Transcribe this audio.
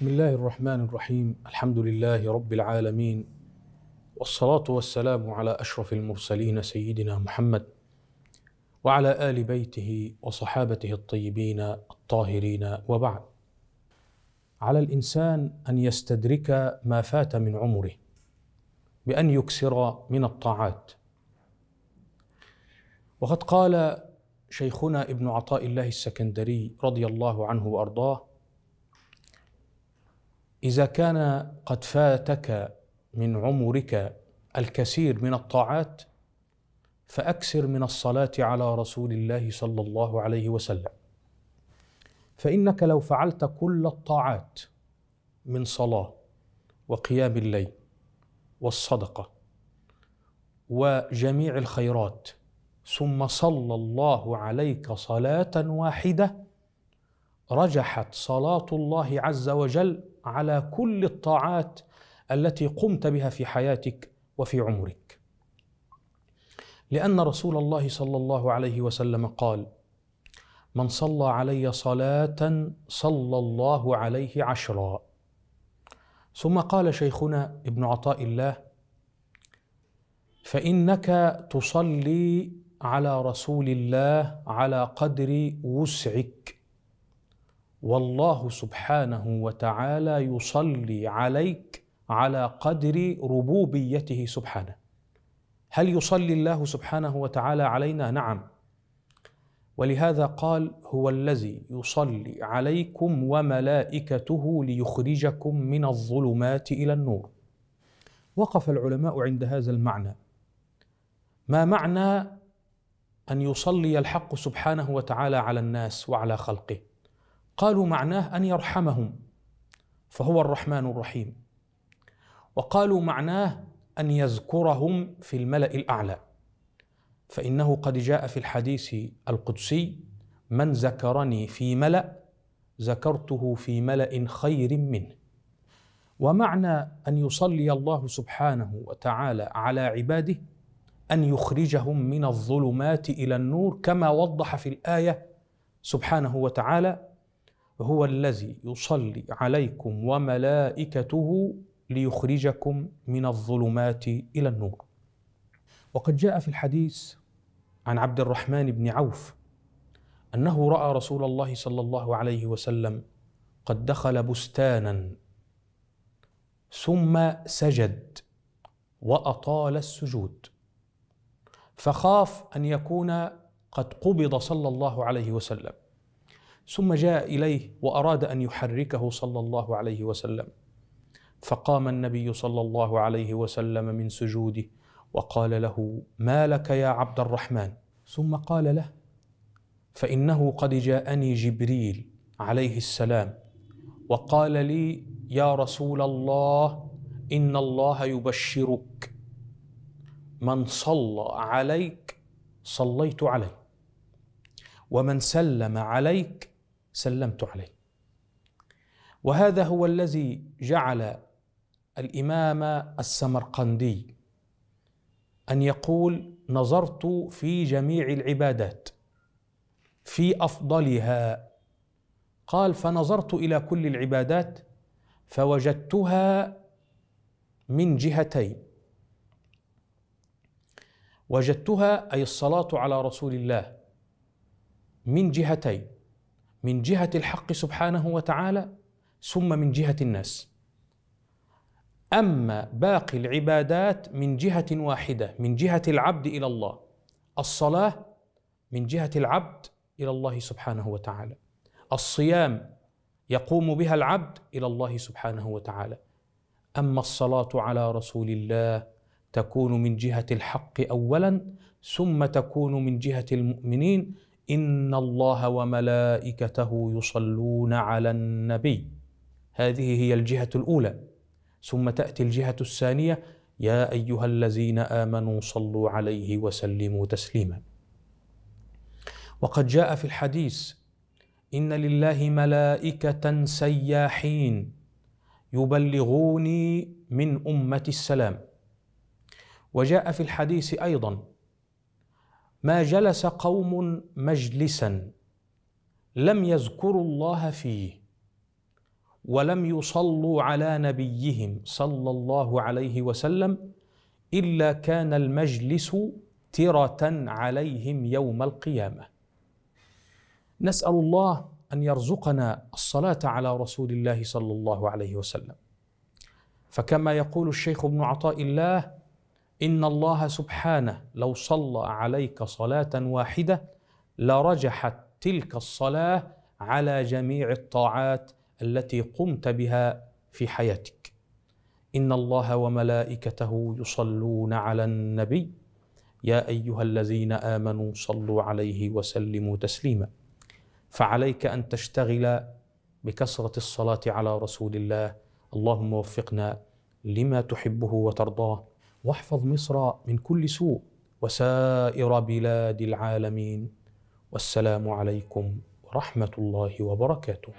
بسم الله الرحمن الرحيم الحمد لله رب العالمين والصلاه والسلام على اشرف المرسلين سيدنا محمد وعلى ال بيته وصحابته الطيبين الطاهرين وبعد على الانسان ان يستدرك ما فات من عمره بان يكسر من الطاعات وقد قال شيخنا ابن عطاء الله السكندري رضي الله عنه وارضاه اذا كان قد فاتك من عمرك الكثير من الطاعات فاكثر من الصلاه على رسول الله صلى الله عليه وسلم فانك لو فعلت كل الطاعات من صلاه وقيام الليل والصدقه وجميع الخيرات ثم صلى الله عليك صلاه واحده رجحت صلاه الله عز وجل على كل الطاعات التي قمت بها في حياتك وفي عمرك لان رسول الله صلى الله عليه وسلم قال من صلى علي صلاه صلى الله عليه عشرا ثم قال شيخنا ابن عطاء الله فانك تصلي على رسول الله على قدر وسعك والله سبحانه وتعالى يصلي عليك على قدر ربوبيته سبحانه هل يصلي الله سبحانه وتعالى علينا نعم ولهذا قال هو الذي يصلي عليكم وملائكته ليخرجكم من الظلمات الى النور وقف العلماء عند هذا المعنى ما معنى ان يصلي الحق سبحانه وتعالى على الناس وعلى خلقه قالوا معناه ان يرحمهم فهو الرحمن الرحيم وقالوا معناه ان يذكرهم في الملا الاعلى فانه قد جاء في الحديث القدسي من ذكرني في ملا ذكرته في ملا خير منه ومعنى ان يصلي الله سبحانه وتعالى على عباده ان يخرجهم من الظلمات الى النور كما وضح في الايه سبحانه وتعالى هو الذي يصلي عليكم وملائكته ليخرجكم من الظلمات الى النور. وقد جاء في الحديث عن عبد الرحمن بن عوف انه راى رسول الله صلى الله عليه وسلم قد دخل بستانا ثم سجد واطال السجود فخاف ان يكون قد قبض صلى الله عليه وسلم ثم جاء اليه واراد ان يحركه صلى الله عليه وسلم فقام النبي صلى الله عليه وسلم من سجوده وقال له ما لك يا عبد الرحمن ثم قال له فانه قد جاءني جبريل عليه السلام وقال لي يا رسول الله ان الله يبشرك من صلى عليك صليت عليه ومن سلم عليك سلمت عليه وهذا هو الذي جعل الامام السمرقندي ان يقول نظرت في جميع العبادات في افضلها قال فنظرت الى كل العبادات فوجدتها من جهتين وجدتها اي الصلاه على رسول الله من جهتين من جهة الحق سبحانه وتعالى ثم من جهة الناس أما باقي العبادات من جهة واحدة من جهة العبد إلى الله الصلاة من جهة العبد إلى الله سبحانه وتعالى الصيام يقوم بها العبد إلى الله سبحانه وتعالى أما الصلاة على رسول الله تكون من جهة الحق أولا ثم تكون من جهة المؤمنين ان الله وملائكته يصلون على النبي هذه هي الجهه الاولى ثم تاتي الجهه الثانيه يا ايها الذين امنوا صلوا عليه وسلموا تسليما وقد جاء في الحديث ان لله ملائكه سياحين يبلغوني من امه السلام وجاء في الحديث ايضا ما جلس قوم مجلسا لم يذكروا الله فيه ولم يصلوا على نبيهم صلى الله عليه وسلم الا كان المجلس تره عليهم يوم القيامه نسال الله ان يرزقنا الصلاه على رسول الله صلى الله عليه وسلم فكما يقول الشيخ ابن عطاء الله إن الله سبحانه لو صلى عليك صلاة واحدة لرجحت تلك الصلاة على جميع الطاعات التي قمت بها في حياتك إن الله وملائكته يصلون على النبي يا أيها الذين آمنوا صلوا عليه وسلموا تسليما فعليك أن تشتغل بكثرة الصلاة على رسول الله اللهم وفقنا لما تحبه وترضاه واحفظ مصر من كل سوء وسائر بلاد العالمين والسلام عليكم ورحمه الله وبركاته